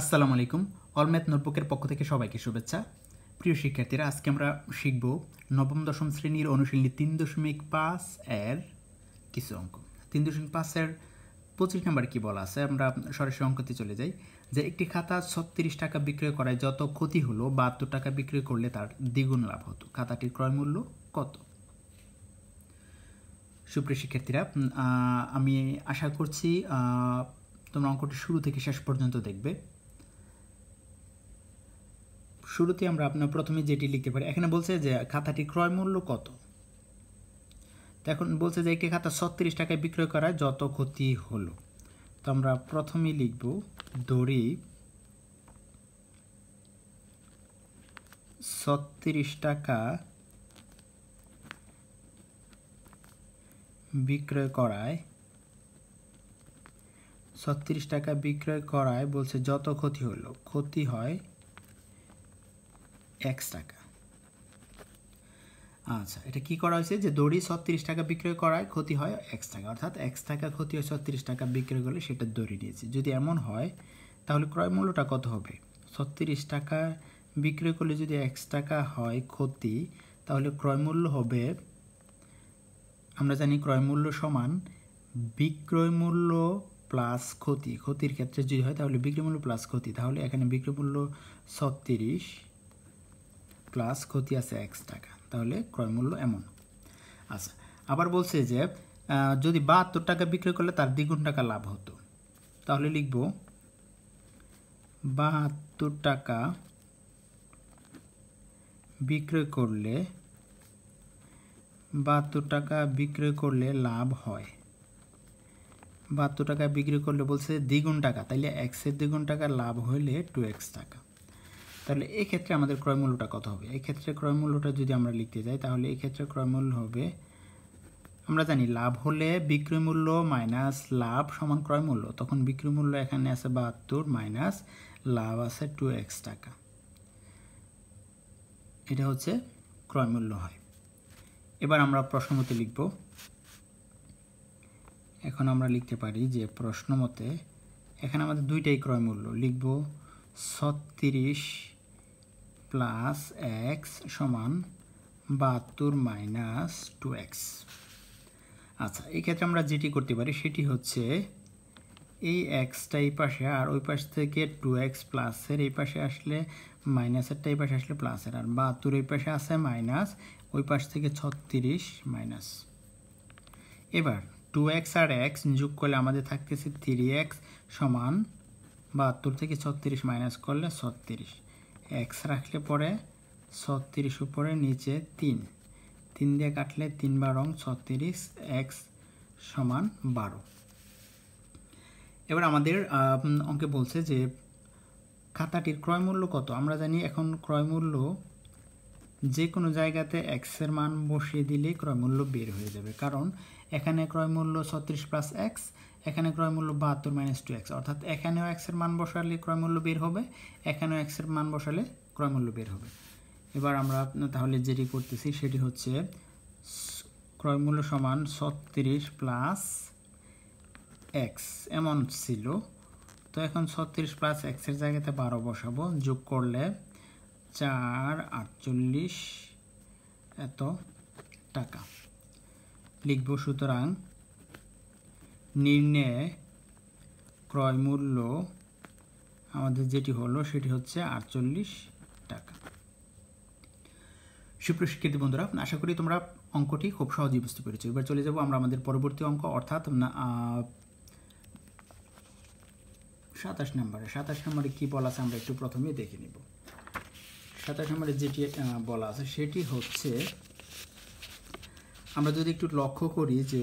আসসালামু আলাইকুম অলম্যাথ নোটবুকের পক্ষ থেকে সবাইকে শুভেচ্ছা প্রিয় শিক্ষার্থীরা আজকে আমরা শিখব নবম দশম শ্রেণীর অনুশীলনী তিন দশমিক পাঁচ এর কিছু অঙ্ক তিন দশমিক পাঁচ এর পঁচিশ নাম্বার কি বলা আছে আমরা সরাসরি অঙ্কতে চলে যাই যে একটি খাতা ছত্রিশ টাকা বিক্রয় করায় যত ক্ষতি হলো বাহাত্তর টাকা বিক্রয় করলে তার দ্বিগুণ লাভ হতো খাতাটির ক্রয় মূল্য কত সুপ্রিয় শিক্ষার্থীরা আমি আশা করছি তোমরা অঙ্কটি শুরু থেকে শেষ পর্যন্ত দেখবে শুরুতে আমরা আপনার প্রথমে যেটি লিখতে পারি এখানে বলছে যে খাতাটি ক্রয় মূল্য কত এখন বলছে যে একটি খাতা ছত্রিশ টাকায় বিক্রয় করায় যত ক্ষতি হলো তো আমরা প্রথমে লিখব দড়ি ছত্রিশ টাকা বিক্রয় করায় ছত্রিশ টাকা বিক্রয় করায় বলছে যত ক্ষতি হলো ক্ষতি হয় এক্স টাকা আচ্ছা এটা কি করা হয়েছে যে দড়ি ছত্রিশ টাকা বিক্রয় করায় ক্ষতি হয় এক্স টাকা অর্থাৎ এক্স টাকা ক্ষতি হয় ছত্রিশ টাকা বিক্রয় করলে সেটা দড়ি নিয়েছে যদি এমন হয় তাহলে ক্রয় মূল্যটা কত হবে ছত্রিশ টাকা বিক্রয় করলে যদি এক্স টাকা হয় ক্ষতি তাহলে ক্রয় মূল্য হবে আমরা জানি ক্রয় মূল্য সমান বিক্রয় মূল্য প্লাস ক্ষতি ক্ষতির ক্ষেত্রে যদি হয় তাহলে বিক্রয় মূল্য প্লাস ক্ষতি তাহলে এখানে বিক্রয় মূল্য ছত্রিশ প্লাস ক্ষতি আছে এক্স টাকা তাহলে ক্রয়মূল্য এমন আচ্ছা আবার বলছে যে যদি বাহাত্তর টাকা বিক্রয় করলে তার দ্বিগুণ টাকা লাভ হতো তাহলে লিখব বাহাত্তর টাকা বিক্রয় করলে বাহাত্তর টাকা বিক্রয় করলে লাভ হয় বাহাত্তর টাকা বিক্রি করলে বলছে দ্বিগুণ টাকা তাইলে এক্সের দ্বিগুণ টাকা লাভ হইলে টু এক্স টাকা তাহলে এই ক্ষেত্রে আমাদের ক্রয় মূল্যটা কত হবে এই ক্ষেত্রে ক্রয় মূল্যটা যদি আমরা লিখতে যাই তাহলে এই ক্ষেত্রে ক্রয় মূল্য হবে আমরা জানি লাভ হলে মূল্য মাইনাস লাভ সমান ক্রয় মূল্য তখন মূল্য এখানে আছে বাহাত্তর মাইনাস লাভ আছে টু এক্স টাকা এটা হচ্ছে ক্রয় মূল্য হয় এবার আমরা প্রশ্ন মতে লিখব এখন আমরা লিখতে পারি যে প্রশ্ন মতে এখানে আমাদের দুইটাই ক্রয় মূল্য লিখব ছত্রিশ প্লাস এক্স সমান বাহাত্তর মাইনাস টু এক্স আচ্ছা এক্ষেত্রে আমরা যেটি করতে পারি সেটি হচ্ছে এই এক্সটা এই পাশে আর ওই পাশ থেকে টু এক্স প্লাসের এই পাশে আসলে মাইনাসেরটা এই পাশে আসলে প্লাসের আর বাহাত্তর এই পাশে আছে মাইনাস ওই পাশ থেকে ছত্রিশ মাইনাস এবার টু এক্স আর এক্স যোগ করলে আমাদের থাকতেছে থ্রি এক্স সমান বাহাত্তর থেকে ছত্রিশ মাইনাস করলে ছত্রিশ এক্স রাখলে পরে ছত্রিশ উপরে নিচে তিন তিন দিয়ে কাটলে তিন বারং ছত্রিশ এক্স সমান বারো এবার আমাদের অঙ্কে বলছে যে খাতাটির ক্রয়মূল্য কত আমরা জানি এখন ক্রয়মূল্য যে কোনো জায়গাতে এক্সের মান বসিয়ে দিলে ক্রয়মূল্য বের হয়ে যাবে কারণ এখানে ক্রয় মূল্য ছত্রিশ প্লাস এক্স এখানে ক্রয় মূল্য বাহাত্তর মাইনাস টু এক্স অর্থাৎ এখানেও এক্সের মান বসালে ক্রয় মূল্য বের হবে এখানেও এক্সের মান বসালে ক্রয় মূল্য বের হবে এবার আমরা তাহলে যেটি করতেছি সেটি হচ্ছে ক্রয় মূল্য সমান ছত্রিশ প্লাস এক্স এমন ছিল তো এখন ছত্রিশ প্লাস এক্সের জায়গাতে বারো বসাবো যোগ করলে চার আটচল্লিশ এত টাকা লিখব সুতরাং নির্ণয়ে ক্রয় মূল্য আমাদের যেটি হলো সেটি হচ্ছে আটচল্লিশ টাকা সুপ্রিয় বন্ধুরা আশা করি তোমরা অঙ্কটি খুব সহজেই বুঝতে পেরেছো এবার চলে যাব আমরা আমাদের পরবর্তী অঙ্ক অর্থাৎ সাতাশ নম্বরে সাতাশ নম্বরে কী বলা আছে আমরা একটু প্রথমে দেখে নিব সাতাশ নম্বরে যেটি বলা আছে সেটি হচ্ছে আমরা যদি একটু লক্ষ্য করি যে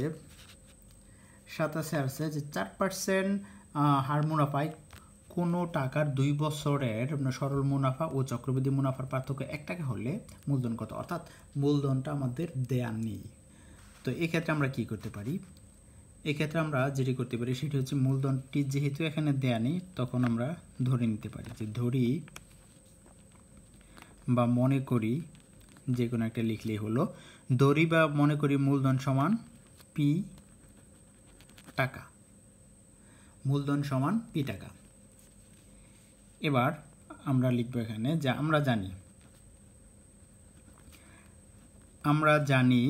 সাতাশে আছে যে চার পার্সেন্ট হার মুনাফায় কোনো টাকার দুই বছরের সরল মুনাফা ও চক্রবৃদ্ধি মুনাফার পার্থক্য এক টাকা হলে মূলধন কত অর্থাৎ মূলধনটা আমাদের দেয়া নেই তো এক্ষেত্রে আমরা কি করতে পারি এক্ষেত্রে আমরা যেটি করতে পারি সেটি হচ্ছে মূলধনটি যেহেতু এখানে দেয়া নেই তখন আমরা ধরে নিতে পারি যে ধরি বা মনে করি যে কোনো একটা লিখলেই হলো দড়ি বা মনে করি মূলধন সমান পি টাকা মূলধন সমান পি টাকা এবার আমরা লিখব এখানে যা আমরা জানি আমরা জানি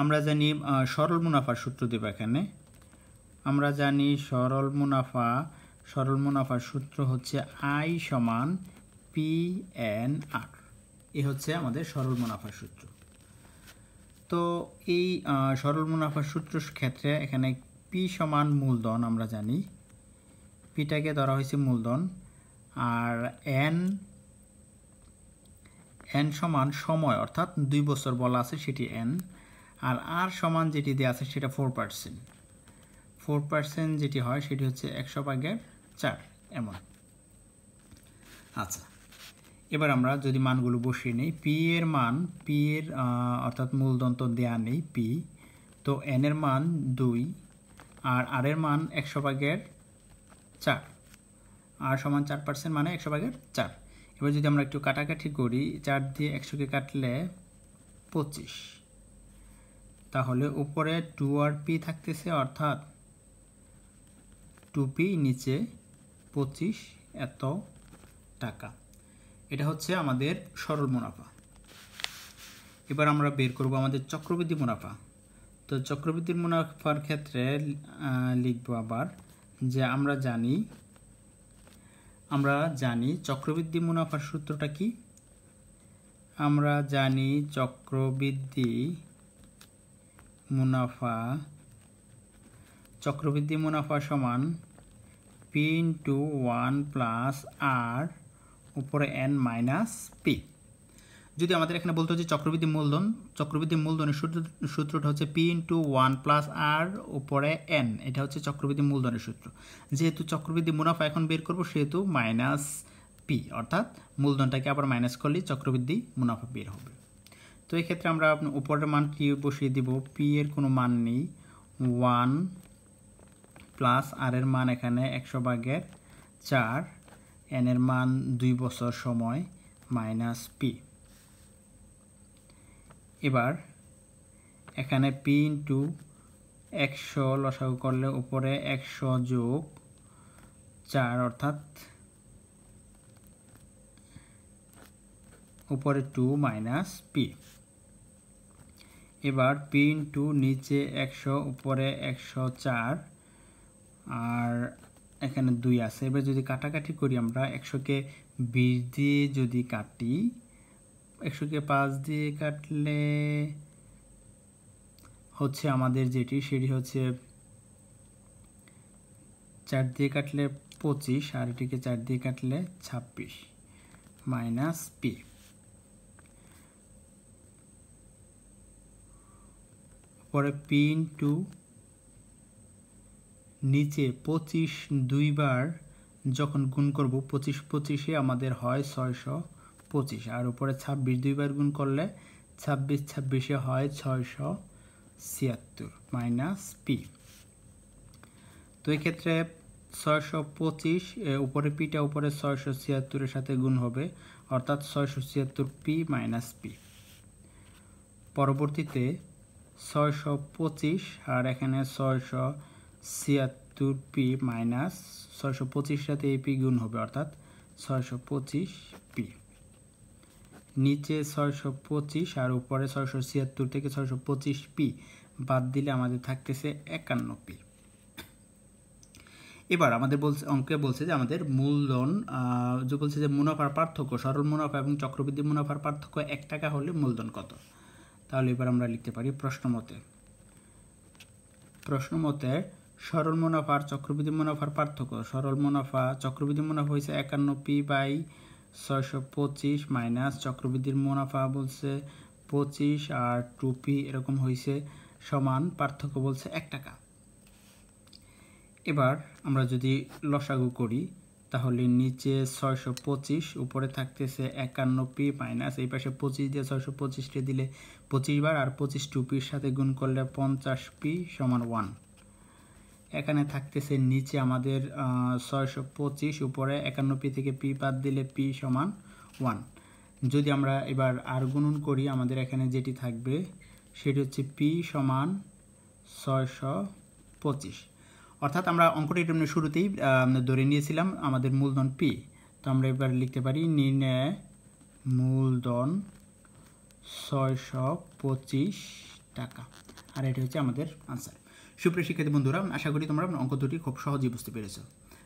আমরা জানি সরল মুনাফার সূত্র দেব এখানে আমরা জানি সরল মুনাফা সরল মুনাফার সূত্র হচ্ছে আই সমান পি এন আর এ হচ্ছে আমাদের সরল মুনাফার সূত্র তো এই সরল মুনাফার সূত্র ক্ষেত্রে এখানে পি সমান মূলধন আমরা জানি পিটাকে ধরা হয়েছে মূলধন আর এন এন সমান সময় অর্থাৎ দুই বছর বলা আছে সেটি এন আর আর সমান যেটি দেওয়া আছে সেটা ফোর পার্সেন্ট ফোর পার্সেন্ট যেটি হয় সেটি হচ্ছে একশো ভাগের চার এমন আচ্ছা এবার আমরা যদি মানগুলো বসিয়ে নিই পি এর মান পি এর অর্থাৎ মূলদন্ত দেয়া নেই পি তো এন এর মান দুই আর আর এর মান একশো ভাগের চার আর সমান চার পার্সেন্ট মানে একশো ভাগের চার এবার যদি আমরা একটু কাটাকাটি করি চার দিয়ে একশোকে কাটলে পঁচিশ তাহলে উপরে টু আর পি থাকতেছে অর্থাৎ টু পি নিচে পঁচিশ এত টাকা এটা হচ্ছে আমাদের সরল মুনাফা এবার আমরা বের করব আমাদের চক্রবৃদ্ধি মুনাফা তো চক্রবৃদ্ধির মুনাফার ক্ষেত্রে লিখব আবার যে আমরা জানি আমরা জানি চক্রবৃদ্ধি মুনাফার সূত্রটা কি আমরা জানি চক্রবৃদ্ধি মুনাফা চক্রবৃদ্ধি মুনাফা সমান P into one plus R উপরে এন মাইনাস পি যদি আমাদের এখানে বলতে হচ্ছে চক্রবৃদ্ধি মূলধন চক্রবৃদ্ধি মূলধনের সূত্র সূত্রটা হচ্ছে P into one plus R উপরে এন এটা হচ্ছে চক্রবৃদ্ধি মূলধনের সূত্র যেহেতু চক্রবৃদ্ধি মুনাফা এখন বের করবো সেহেতু মাইনাস পি অর্থাৎ মূলধনটাকে আবার মাইনাস করলে চক্রবৃদ্ধি মুনাফা বের হবে তো এক্ষেত্রে আমরা উপরের মান কি বসিয়ে দিব পি এর কোনো মান নেই ওয়ান প্লাস আর এর মান এখানে একশো ভাগের চার এন এর মান দুই বছর সময় মাইনাস পি এবার এখানে পি ইন্টু একশো লসাগু করলে উপরে একশো যোগ চার অর্থাৎ উপরে টু মাইনাস পি এবার পি ইন্টু নিচে একশো উপরে একশো চার আর এখানে দুই আছে এবার যদি কাটাকাটি করি আমরা একশোকে বিশ দিয়ে যদি কাটি একশোকে পাঁচ দিয়ে কাটলে হচ্ছে আমাদের যেটি সেটি হচ্ছে চার দিয়ে কাটলে পঁচিশ আর এটিকে চার দিয়ে কাটলে ছাব্বিশ মাইনাস পি পরে পি ইন্টু নিচে পঁচিশ দুইবার যখন গুণ করব পঁচিশ পঁচিশে আমাদের হয় ছয়শো পঁচিশ আর উপরে ছাব্বিশ দুইবার গুণ করলে ছাব্বিশ ছাব্বিশে হয় ছয়শো ছিয়াত্তর মাইনাস পি তো এক্ষেত্রে ছয়শো পঁচিশ উপরে পিটা উপরে ছয়শো ছিয়াত্তরের সাথে গুণ হবে অর্থাৎ ছয়শো ছিয়াত্তর পি মাইনাস পি পরবর্তীতে ছয়শো পঁচিশ আর এখানে ছয়শো ছিয়াত্তর দুর মাইনাস ছয়শো পঁচিশ সাথে এ গুণ হবে অর্থাৎ ছয়শো পঁচিশ পি নিচে ছয়শো পঁচিশ আর উপরে ছয়শো ছিয়াত্তর থেকে ছয়শো পঁচিশ পি বাদ দিলে আমাদের থাকতেছে একান্ন পি এবার আমাদের বলছে অঙ্কে বলছে যে আমাদের মূলধন যে বলছে যে মুনাফার পার্থক্য সরল মুনাফা এবং চক্রবৃদ্ধি মুনাফার পার্থক্য এক টাকা হলে মূলধন কত তাহলে এবার আমরা লিখতে পারি প্রশ্ন মতে প্রশ্ন মতে সরল মুনাফা আর চক্রবৃদ্ধি মুনাফার পার্থক্য সরল মুনাফা চক্রবৃদ্ধি মুনাফা হয়েছে একান্ন পি বাই ছয়শো পঁচিশ মাইনাস চক্রবৃদ্ধির মুনাফা বলছে পঁচিশ আর টু পি এরকম হয়েছে সমান পার্থক্য বলছে এক টাকা এবার আমরা যদি লসাগু করি তাহলে নিচে ছয়শো পঁচিশ উপরে থাকতেছে একান্ন পি মাইনাস এই পাশে পঁচিশ দিয়ে ছয়শো পঁচিশটি দিলে পঁচিশ বার আর পঁচিশ টু পির সাথে গুণ করলে পঞ্চাশ পি সমান ওয়ান এখানে থাকতেছে নিচে আমাদের ছয়শো পঁচিশ উপরে একান্ন পি থেকে পি বাদ দিলে পি সমান ওয়ান যদি আমরা এবার আর গুণন করি আমাদের এখানে যেটি থাকবে সেটি হচ্ছে পি সমান ছয়শো পঁচিশ অর্থাৎ আমরা অঙ্কটি এমনি শুরুতেই ধরে নিয়েছিলাম আমাদের মূলধন পি তো আমরা এবার লিখতে পারি নির্ণয় মূলধন ছয়শো পঁচিশ টাকা আর এটা হচ্ছে আমাদের আনসার সুপ্রিয় শিক্ষার্থী বন্ধুরা আশা করি তোমরা অঙ্ক দুটি খুব সহজেই বুঝতে পেরেছো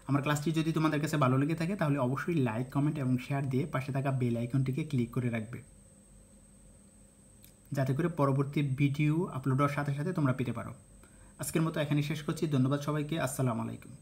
আমার ক্লাসটি যদি তোমাদের কাছে ভালো লেগে থাকে তাহলে অবশ্যই লাইক কমেন্ট এবং শেয়ার দিয়ে পাশে থাকা বেল আইকনটিকে ক্লিক করে রাখবে যাতে করে পরবর্তী ভিডিও আপলোড হওয়ার সাথে সাথে তোমরা পেতে পারো আজকের মতো এখানে শেষ করছি ধন্যবাদ সবাইকে আসসালামু আলাইকুম